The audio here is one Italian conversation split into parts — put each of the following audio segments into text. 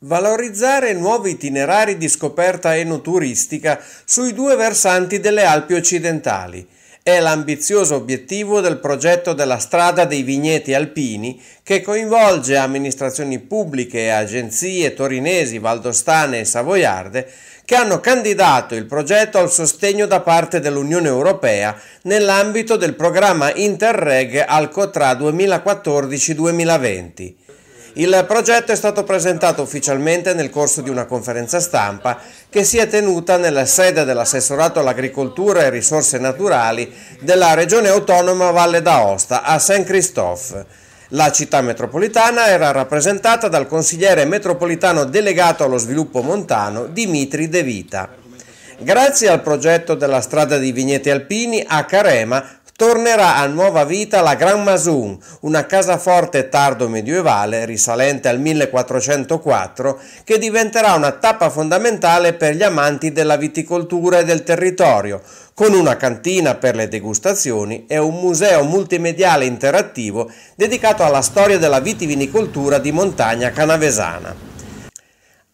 Valorizzare nuovi itinerari di scoperta enoturistica sui due versanti delle Alpi occidentali è l'ambizioso obiettivo del progetto della strada dei vigneti alpini che coinvolge amministrazioni pubbliche e agenzie torinesi, valdostane e savoiarde che hanno candidato il progetto al sostegno da parte dell'Unione Europea nell'ambito del programma Interreg Alcotra 2014-2020. Il progetto è stato presentato ufficialmente nel corso di una conferenza stampa che si è tenuta nella sede dell'assessorato all'agricoltura e risorse naturali della regione autonoma Valle d'Aosta a San Christophe. La città metropolitana era rappresentata dal consigliere metropolitano delegato allo sviluppo montano Dimitri De Vita. Grazie al progetto della strada di vigneti alpini a Carema tornerà a nuova vita la Gran Masun, una casaforte tardo medievale risalente al 1404 che diventerà una tappa fondamentale per gli amanti della viticoltura e del territorio, con una cantina per le degustazioni e un museo multimediale interattivo dedicato alla storia della vitivinicoltura di montagna canavesana.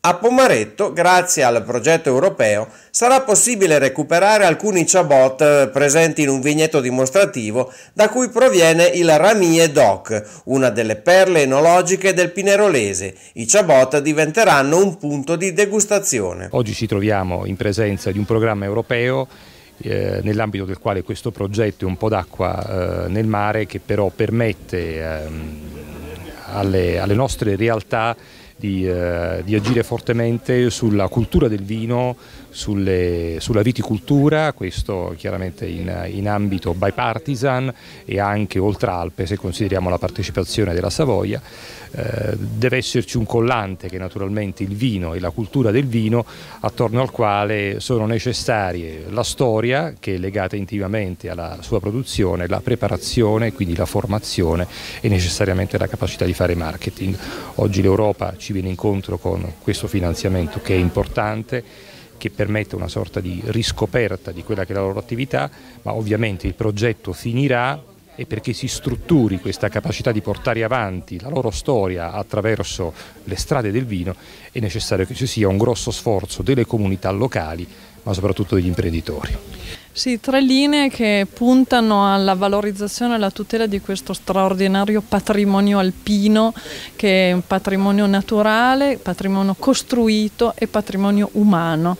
A Pomaretto, grazie al progetto europeo, sarà possibile recuperare alcuni ciabot eh, presenti in un vigneto dimostrativo da cui proviene il Ramie Doc, una delle perle enologiche del Pinerolese. I ciabot diventeranno un punto di degustazione. Oggi ci troviamo in presenza di un programma europeo eh, nell'ambito del quale questo progetto è un po' d'acqua eh, nel mare che però permette ehm, alle nostre realtà di, eh, di, agire fortemente sulla cultura del vino, sulle, sulla viticoltura, questo chiaramente in, in, ambito bipartisan e anche oltre Alpe se consideriamo la partecipazione della Savoia. Eh, deve esserci un collante che naturalmente il vino e la cultura del vino attorno al quale sono necessarie la storia che è legata intimamente alla sua produzione, la preparazione, quindi la formazione e necessariamente la capacità di fare marketing. Oggi l'Europa ci si viene incontro con questo finanziamento che è importante che permette una sorta di riscoperta di quella che è la loro attività, ma ovviamente il progetto finirà e perché si strutturi questa capacità di portare avanti la loro storia attraverso le strade del vino è necessario che ci sia un grosso sforzo delle comunità locali ma soprattutto degli imprenditori. Sì, tre linee che puntano alla valorizzazione e alla tutela di questo straordinario patrimonio alpino che è un patrimonio naturale, patrimonio costruito e patrimonio umano.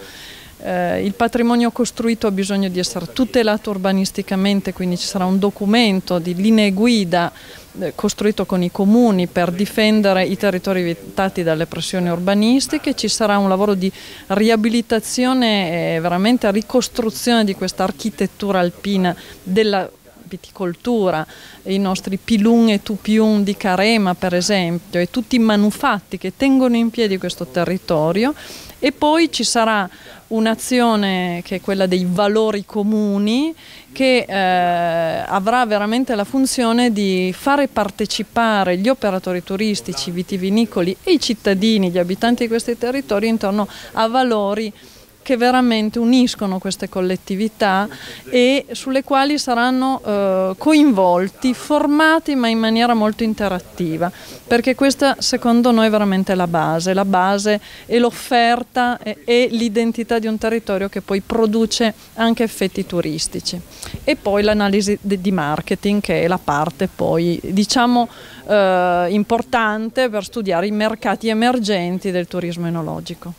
Eh, il patrimonio costruito ha bisogno di essere tutelato urbanisticamente, quindi ci sarà un documento di linee guida eh, costruito con i comuni per difendere i territori evitati dalle pressioni urbanistiche, ci sarà un lavoro di riabilitazione e veramente ricostruzione di questa architettura alpina della città viticoltura, i nostri pilun e tupiun di Carema per esempio e tutti i manufatti che tengono in piedi questo territorio e poi ci sarà un'azione che è quella dei valori comuni che eh, avrà veramente la funzione di fare partecipare gli operatori turistici, i vitivinicoli e i cittadini, gli abitanti di questi territori intorno a valori che veramente uniscono queste collettività e sulle quali saranno eh, coinvolti, formati ma in maniera molto interattiva, perché questa secondo noi è veramente la base, la base è l'offerta e, l'identità di un territorio che poi produce anche effetti turistici. E poi l'analisi di marketing che è la parte poi diciamo eh, importante per studiare i mercati emergenti del turismo enologico.